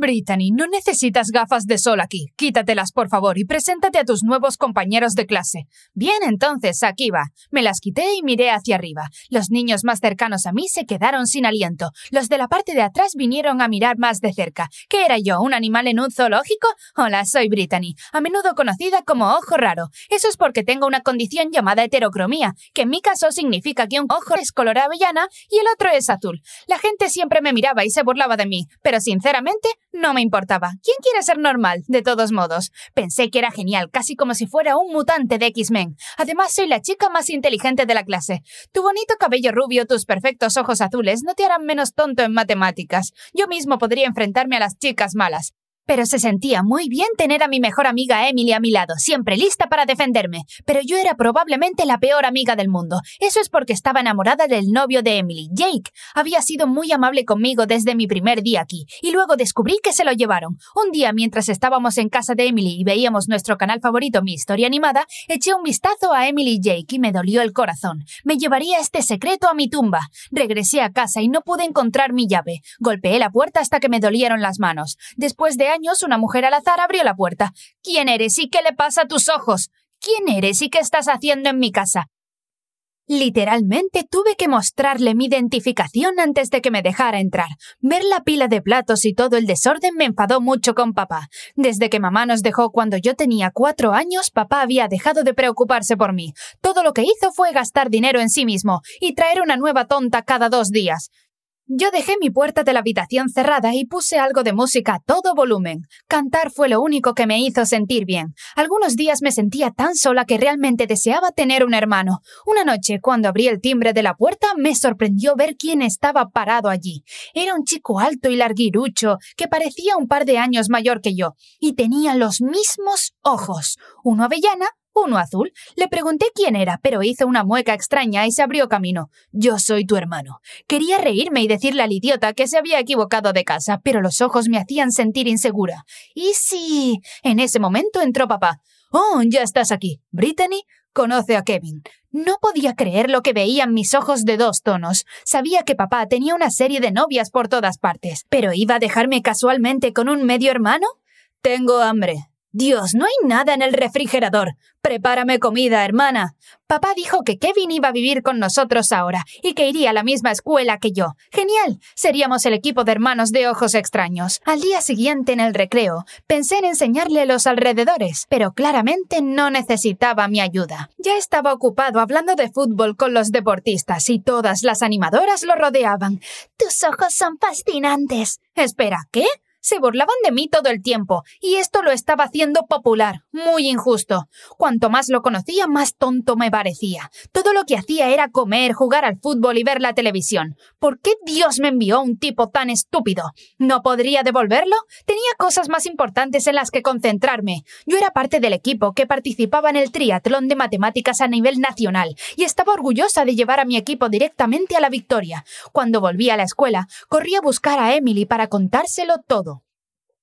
Brittany, no necesitas gafas de sol aquí. Quítatelas, por favor, y preséntate a tus nuevos compañeros de clase. Bien, entonces, aquí va. Me las quité y miré hacia arriba. Los niños más cercanos a mí se quedaron sin aliento. Los de la parte de atrás vinieron a mirar más de cerca. ¿Qué era yo, un animal en un zoológico? Hola, soy Brittany, a menudo conocida como ojo raro. Eso es porque tengo una condición llamada heterocromía, que en mi caso significa que un ojo es color avellana y el otro es azul. La gente siempre me miraba y se burlaba de mí, pero sinceramente no me importaba. ¿Quién quiere ser normal? De todos modos, pensé que era genial, casi como si fuera un mutante de X-Men. Además, soy la chica más inteligente de la clase. Tu bonito cabello rubio, tus perfectos ojos azules no te harán menos tonto en matemáticas. Yo mismo podría enfrentarme a las chicas malas. Pero se sentía muy bien tener a mi mejor amiga Emily a mi lado, siempre lista para defenderme. Pero yo era probablemente la peor amiga del mundo. Eso es porque estaba enamorada del novio de Emily, Jake. Había sido muy amable conmigo desde mi primer día aquí, y luego descubrí que se lo llevaron. Un día, mientras estábamos en casa de Emily y veíamos nuestro canal favorito, mi historia animada, eché un vistazo a Emily Jake y me dolió el corazón. Me llevaría este secreto a mi tumba. Regresé a casa y no pude encontrar mi llave. Golpeé la puerta hasta que me dolieron las manos. Después de una mujer al azar abrió la puerta. ¿Quién eres y qué le pasa a tus ojos? ¿Quién eres y qué estás haciendo en mi casa? Literalmente tuve que mostrarle mi identificación antes de que me dejara entrar. Ver la pila de platos y todo el desorden me enfadó mucho con papá. Desde que mamá nos dejó cuando yo tenía cuatro años, papá había dejado de preocuparse por mí. Todo lo que hizo fue gastar dinero en sí mismo y traer una nueva tonta cada dos días. Yo dejé mi puerta de la habitación cerrada y puse algo de música a todo volumen. Cantar fue lo único que me hizo sentir bien. Algunos días me sentía tan sola que realmente deseaba tener un hermano. Una noche, cuando abrí el timbre de la puerta, me sorprendió ver quién estaba parado allí. Era un chico alto y larguirucho, que parecía un par de años mayor que yo, y tenía los mismos ojos, uno avellana uno azul, le pregunté quién era, pero hizo una mueca extraña y se abrió camino. Yo soy tu hermano. Quería reírme y decirle al idiota que se había equivocado de casa, pero los ojos me hacían sentir insegura. ¿Y si? En ese momento entró papá. Oh, ya estás aquí. Brittany, conoce a Kevin. No podía creer lo que veían mis ojos de dos tonos. Sabía que papá tenía una serie de novias por todas partes, pero ¿iba a dejarme casualmente con un medio hermano? Tengo hambre, Dios, no hay nada en el refrigerador. Prepárame comida, hermana. Papá dijo que Kevin iba a vivir con nosotros ahora y que iría a la misma escuela que yo. Genial. Seríamos el equipo de hermanos de ojos extraños. Al día siguiente en el recreo, pensé en enseñarle los alrededores, pero claramente no necesitaba mi ayuda. Ya estaba ocupado hablando de fútbol con los deportistas y todas las animadoras lo rodeaban. Tus ojos son fascinantes. Espera, ¿qué? Se burlaban de mí todo el tiempo, y esto lo estaba haciendo popular, muy injusto. Cuanto más lo conocía, más tonto me parecía. Todo lo que hacía era comer, jugar al fútbol y ver la televisión. ¿Por qué Dios me envió a un tipo tan estúpido? ¿No podría devolverlo? Tenía cosas más importantes en las que concentrarme. Yo era parte del equipo que participaba en el triatlón de matemáticas a nivel nacional, y estaba orgullosa de llevar a mi equipo directamente a la victoria. Cuando volví a la escuela, corrí a buscar a Emily para contárselo todo.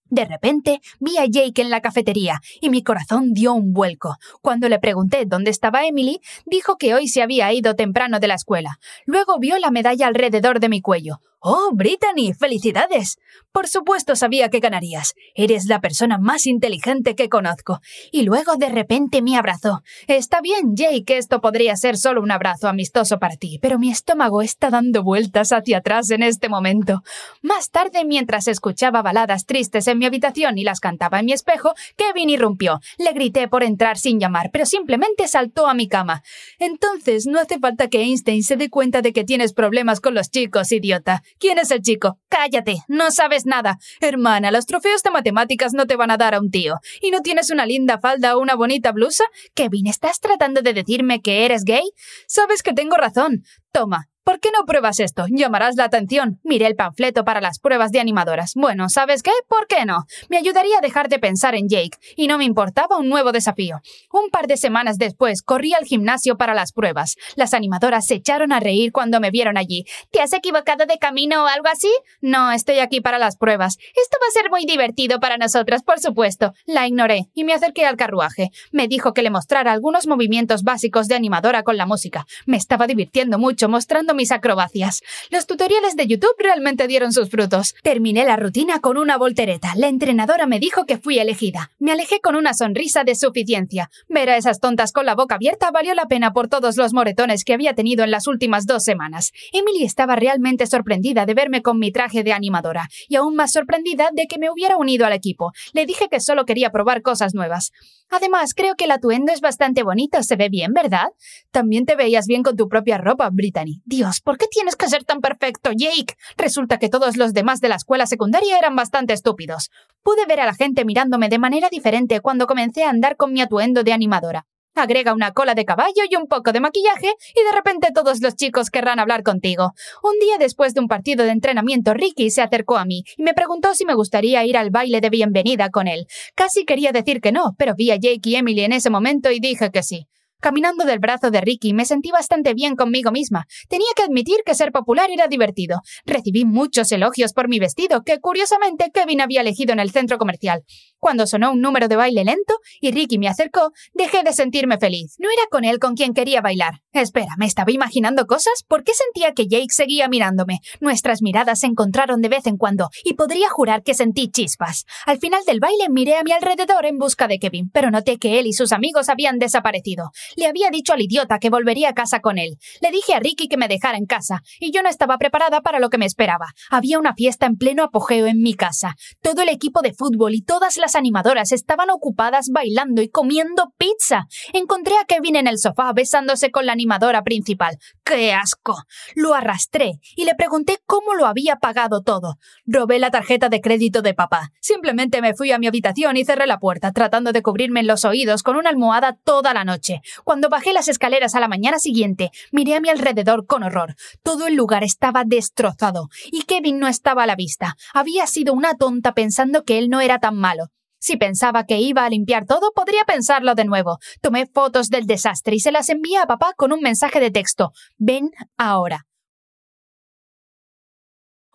De repente vi a Jake en la cafetería y mi corazón dio un vuelco. Cuando le pregunté dónde estaba Emily, dijo que hoy se había ido temprano de la escuela. Luego vio la medalla alrededor de mi cuello. Oh, Brittany, felicidades. Por supuesto sabía que ganarías. Eres la persona más inteligente que conozco. Y luego de repente me abrazó. Está bien, Jake, esto podría ser solo un abrazo amistoso para ti, pero mi estómago está dando vueltas hacia atrás en este momento. Más tarde, mientras escuchaba baladas tristes en mi habitación y las cantaba en mi espejo, Kevin irrumpió. Le grité por entrar sin llamar, pero simplemente saltó a mi cama. Entonces, no hace falta que Einstein se dé cuenta de que tienes problemas con los chicos, idiota. ¿Quién es el chico? Cállate, no sabes nada. Hermana, los trofeos de matemáticas no te van a dar a un tío. ¿Y no tienes una linda falda o una bonita blusa? Kevin, ¿estás tratando de decirme que eres gay? Sabes que tengo razón. Toma, ¿Por qué no pruebas esto? Llamarás la atención. Miré el panfleto para las pruebas de animadoras. Bueno, ¿sabes qué? ¿Por qué no? Me ayudaría a dejar de pensar en Jake, y no me importaba un nuevo desafío. Un par de semanas después corrí al gimnasio para las pruebas. Las animadoras se echaron a reír cuando me vieron allí. ¿Te has equivocado de camino o algo así? No, estoy aquí para las pruebas. Esto va a ser muy divertido para nosotras, por supuesto. La ignoré y me acerqué al carruaje. Me dijo que le mostrara algunos movimientos básicos de animadora con la música. Me estaba divirtiendo mucho mostrándome mis acrobacias. Los tutoriales de YouTube realmente dieron sus frutos. Terminé la rutina con una voltereta. La entrenadora me dijo que fui elegida. Me alejé con una sonrisa de suficiencia. Ver a esas tontas con la boca abierta valió la pena por todos los moretones que había tenido en las últimas dos semanas. Emily estaba realmente sorprendida de verme con mi traje de animadora y aún más sorprendida de que me hubiera unido al equipo. Le dije que solo quería probar cosas nuevas. Además, creo que el atuendo es bastante bonito, se ve bien, ¿verdad? También te veías bien con tu propia ropa, Brittany. Dios, ¿por qué tienes que ser tan perfecto, Jake? Resulta que todos los demás de la escuela secundaria eran bastante estúpidos. Pude ver a la gente mirándome de manera diferente cuando comencé a andar con mi atuendo de animadora. Agrega una cola de caballo y un poco de maquillaje y de repente todos los chicos querrán hablar contigo. Un día después de un partido de entrenamiento, Ricky se acercó a mí y me preguntó si me gustaría ir al baile de bienvenida con él. Casi quería decir que no, pero vi a Jake y Emily en ese momento y dije que sí. Caminando del brazo de Ricky me sentí bastante bien conmigo misma. Tenía que admitir que ser popular era divertido. Recibí muchos elogios por mi vestido, que curiosamente Kevin había elegido en el centro comercial. Cuando sonó un número de baile lento y Ricky me acercó, dejé de sentirme feliz. No era con él con quien quería bailar. Espera, ¿me estaba imaginando cosas? ¿Por qué sentía que Jake seguía mirándome? Nuestras miradas se encontraron de vez en cuando y podría jurar que sentí chispas. Al final del baile miré a mi alrededor en busca de Kevin, pero noté que él y sus amigos habían desaparecido. Le había dicho al idiota que volvería a casa con él. Le dije a Ricky que me dejara en casa, y yo no estaba preparada para lo que me esperaba. Había una fiesta en pleno apogeo en mi casa. Todo el equipo de fútbol y todas las animadoras estaban ocupadas bailando y comiendo pizza. Encontré a Kevin en el sofá besándose con la animadora principal. ¡Qué asco! Lo arrastré y le pregunté cómo lo había pagado todo. Robé la tarjeta de crédito de papá. Simplemente me fui a mi habitación y cerré la puerta, tratando de cubrirme en los oídos con una almohada toda la noche. Cuando bajé las escaleras a la mañana siguiente, miré a mi alrededor con horror. Todo el lugar estaba destrozado, y Kevin no estaba a la vista. Había sido una tonta pensando que él no era tan malo. Si pensaba que iba a limpiar todo, podría pensarlo de nuevo. Tomé fotos del desastre y se las envié a papá con un mensaje de texto. Ven ahora.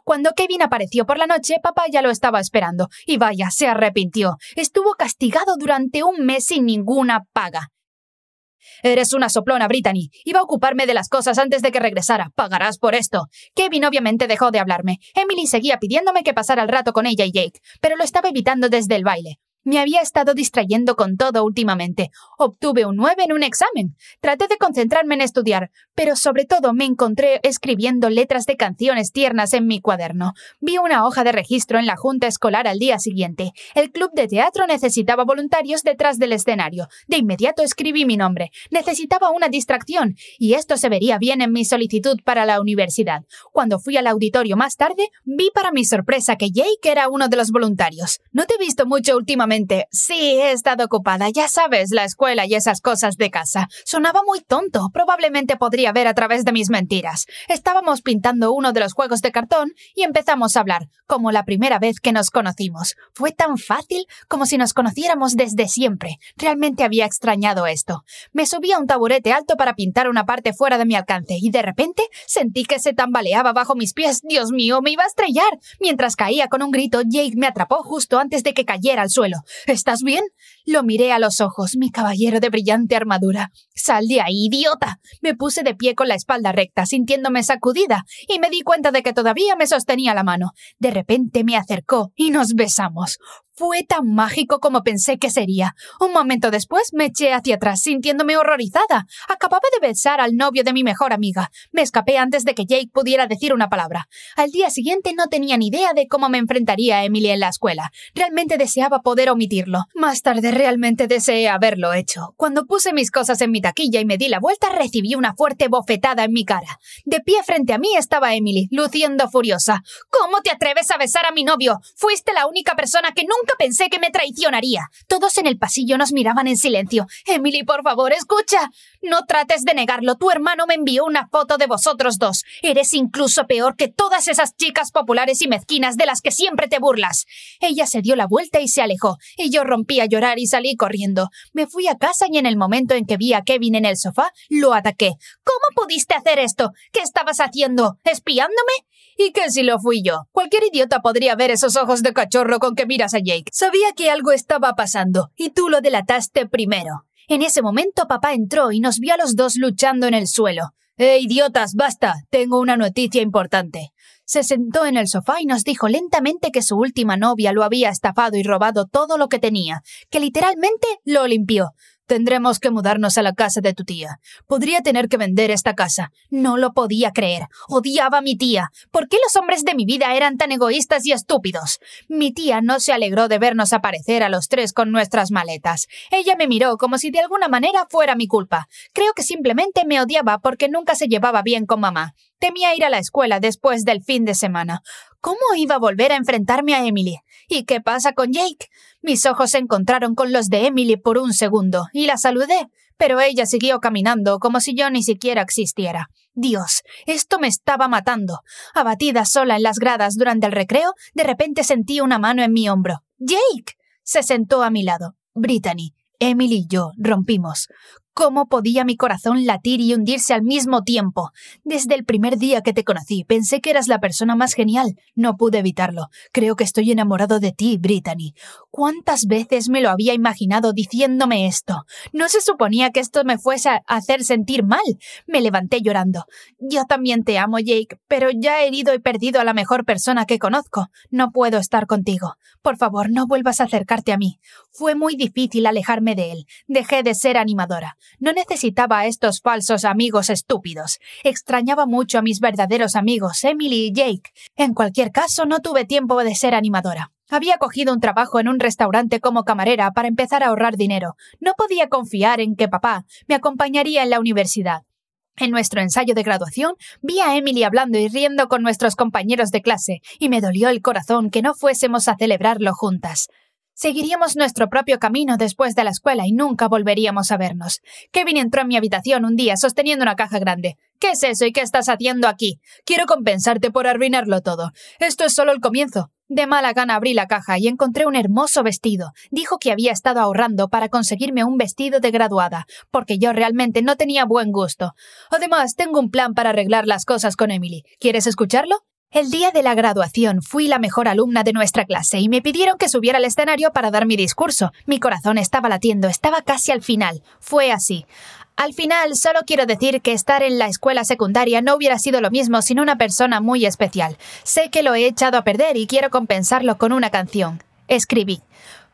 Cuando Kevin apareció por la noche, papá ya lo estaba esperando, y vaya, se arrepintió. Estuvo castigado durante un mes sin ninguna paga. Eres una soplona, Brittany. Iba a ocuparme de las cosas antes de que regresara. Pagarás por esto. Kevin obviamente dejó de hablarme. Emily seguía pidiéndome que pasara el rato con ella y Jake, pero lo estaba evitando desde el baile. Me había estado distrayendo con todo últimamente. Obtuve un 9 en un examen. Traté de concentrarme en estudiar, pero sobre todo me encontré escribiendo letras de canciones tiernas en mi cuaderno. Vi una hoja de registro en la junta escolar al día siguiente. El club de teatro necesitaba voluntarios detrás del escenario. De inmediato escribí mi nombre. Necesitaba una distracción, y esto se vería bien en mi solicitud para la universidad. Cuando fui al auditorio más tarde, vi para mi sorpresa que Jake era uno de los voluntarios. No te he visto mucho últimamente Sí, he estado ocupada, ya sabes, la escuela y esas cosas de casa. Sonaba muy tonto, probablemente podría ver a través de mis mentiras. Estábamos pintando uno de los juegos de cartón y empezamos a hablar, como la primera vez que nos conocimos. Fue tan fácil como si nos conociéramos desde siempre. Realmente había extrañado esto. Me subí a un taburete alto para pintar una parte fuera de mi alcance y de repente sentí que se tambaleaba bajo mis pies. Dios mío, me iba a estrellar. Mientras caía con un grito, Jake me atrapó justo antes de que cayera al suelo. ¿Estás bien? Lo miré a los ojos, mi caballero de brillante armadura. Sal de ahí, idiota. Me puse de pie con la espalda recta, sintiéndome sacudida, y me di cuenta de que todavía me sostenía la mano. De repente me acercó y nos besamos. Fue tan mágico como pensé que sería. Un momento después me eché hacia atrás, sintiéndome horrorizada. Acababa de besar al novio de mi mejor amiga. Me escapé antes de que Jake pudiera decir una palabra. Al día siguiente no tenía ni idea de cómo me enfrentaría a Emily en la escuela. Realmente deseaba poder omitirlo. Más tarde pues realmente deseé haberlo hecho. Cuando puse mis cosas en mi taquilla y me di la vuelta, recibí una fuerte bofetada en mi cara. De pie frente a mí estaba Emily, luciendo furiosa. ¿Cómo te atreves a besar a mi novio? Fuiste la única persona que nunca pensé que me traicionaría. Todos en el pasillo nos miraban en silencio. Emily, por favor, escucha. No trates de negarlo. Tu hermano me envió una foto de vosotros dos. Eres incluso peor que todas esas chicas populares y mezquinas de las que siempre te burlas. Ella se dio la vuelta y se alejó, y yo rompí a llorar y salí corriendo. Me fui a casa y en el momento en que vi a Kevin en el sofá, lo ataqué. ¿Cómo pudiste hacer esto? ¿Qué estabas haciendo? ¿Espiándome? ¿Y qué si lo fui yo? Cualquier idiota podría ver esos ojos de cachorro con que miras a Jake. Sabía que algo estaba pasando, y tú lo delataste primero. En ese momento papá entró y nos vio a los dos luchando en el suelo. ¡Eh, idiotas, basta! Tengo una noticia importante se sentó en el sofá y nos dijo lentamente que su última novia lo había estafado y robado todo lo que tenía, que literalmente lo limpió. Tendremos que mudarnos a la casa de tu tía. Podría tener que vender esta casa. No lo podía creer. Odiaba a mi tía. ¿Por qué los hombres de mi vida eran tan egoístas y estúpidos? Mi tía no se alegró de vernos aparecer a los tres con nuestras maletas. Ella me miró como si de alguna manera fuera mi culpa. Creo que simplemente me odiaba porque nunca se llevaba bien con mamá. Temía ir a la escuela después del fin de semana. ¿Cómo iba a volver a enfrentarme a Emily? ¿Y qué pasa con Jake? Mis ojos se encontraron con los de Emily por un segundo y la saludé, pero ella siguió caminando como si yo ni siquiera existiera. Dios, esto me estaba matando. Abatida sola en las gradas durante el recreo, de repente sentí una mano en mi hombro. ¡Jake! Se sentó a mi lado. Brittany, Emily y yo rompimos. ¿Cómo podía mi corazón latir y hundirse al mismo tiempo? Desde el primer día que te conocí, pensé que eras la persona más genial. No pude evitarlo. Creo que estoy enamorado de ti, Brittany. ¿Cuántas veces me lo había imaginado diciéndome esto? No se suponía que esto me fuese a hacer sentir mal. Me levanté llorando. Yo también te amo, Jake, pero ya he herido y perdido a la mejor persona que conozco. No puedo estar contigo. Por favor, no vuelvas a acercarte a mí. Fue muy difícil alejarme de él. Dejé de ser animadora. No necesitaba a estos falsos amigos estúpidos. Extrañaba mucho a mis verdaderos amigos, Emily y Jake. En cualquier caso, no tuve tiempo de ser animadora. Había cogido un trabajo en un restaurante como camarera para empezar a ahorrar dinero. No podía confiar en que papá me acompañaría en la universidad. En nuestro ensayo de graduación vi a Emily hablando y riendo con nuestros compañeros de clase, y me dolió el corazón que no fuésemos a celebrarlo juntas. Seguiríamos nuestro propio camino después de la escuela y nunca volveríamos a vernos. Kevin entró en mi habitación un día sosteniendo una caja grande. ¿Qué es eso y qué estás haciendo aquí? Quiero compensarte por arruinarlo todo. Esto es solo el comienzo. De mala gana abrí la caja y encontré un hermoso vestido. Dijo que había estado ahorrando para conseguirme un vestido de graduada, porque yo realmente no tenía buen gusto. Además, tengo un plan para arreglar las cosas con Emily. ¿Quieres escucharlo? El día de la graduación fui la mejor alumna de nuestra clase y me pidieron que subiera al escenario para dar mi discurso. Mi corazón estaba latiendo, estaba casi al final. Fue así. Al final, solo quiero decir que estar en la escuela secundaria no hubiera sido lo mismo sin una persona muy especial. Sé que lo he echado a perder y quiero compensarlo con una canción. Escribí.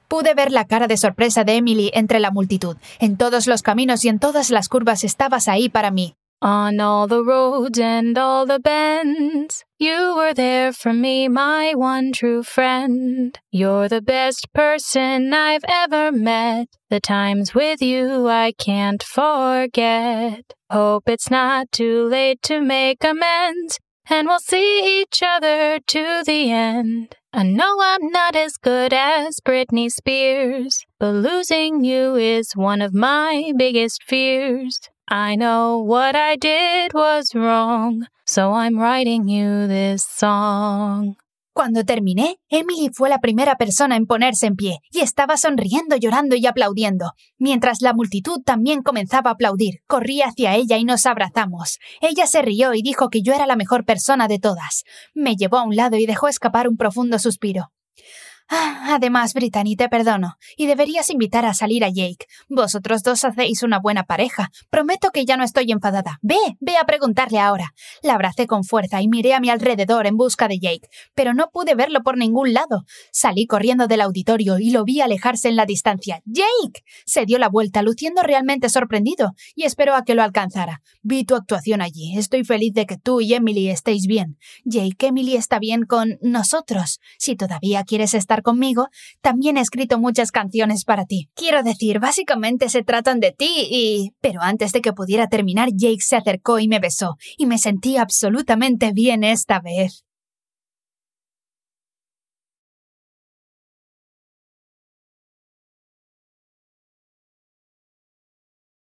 Pude ver la cara de sorpresa de Emily entre la multitud. En todos los caminos y en todas las curvas estabas ahí para mí. On all the roads and all the bends, you were there for me, my one true friend. You're the best person I've ever met. The times with you I can't forget. Hope it's not too late to make amends, and we'll see each other to the end. I know I'm not as good as Britney Spears, but losing you is one of my biggest fears. I know what I did was wrong, so I'm writing you this song. Cuando terminé, Emily fue la primera persona en ponerse en pie, y estaba sonriendo, llorando y aplaudiendo, mientras la multitud también comenzaba a aplaudir. Corrí hacia ella y nos abrazamos. Ella se rió y dijo que yo era la mejor persona de todas. Me llevó a un lado y dejó escapar un profundo suspiro. Ah, además, Brittany, te perdono, y deberías invitar a salir a Jake. Vosotros dos hacéis una buena pareja. Prometo que ya no estoy enfadada. Ve, ve a preguntarle ahora. La abracé con fuerza y miré a mi alrededor en busca de Jake, pero no pude verlo por ningún lado. Salí corriendo del auditorio y lo vi alejarse en la distancia. ¡Jake! Se dio la vuelta, luciendo realmente sorprendido, y esperó a que lo alcanzara. Vi tu actuación allí. Estoy feliz de que tú y Emily estéis bien. Jake, Emily está bien con nosotros. Si todavía quieres estar conmigo, también he escrito muchas canciones para ti. Quiero decir, básicamente se tratan de ti y... Pero antes de que pudiera terminar, Jake se acercó y me besó, y me sentí absolutamente bien esta vez.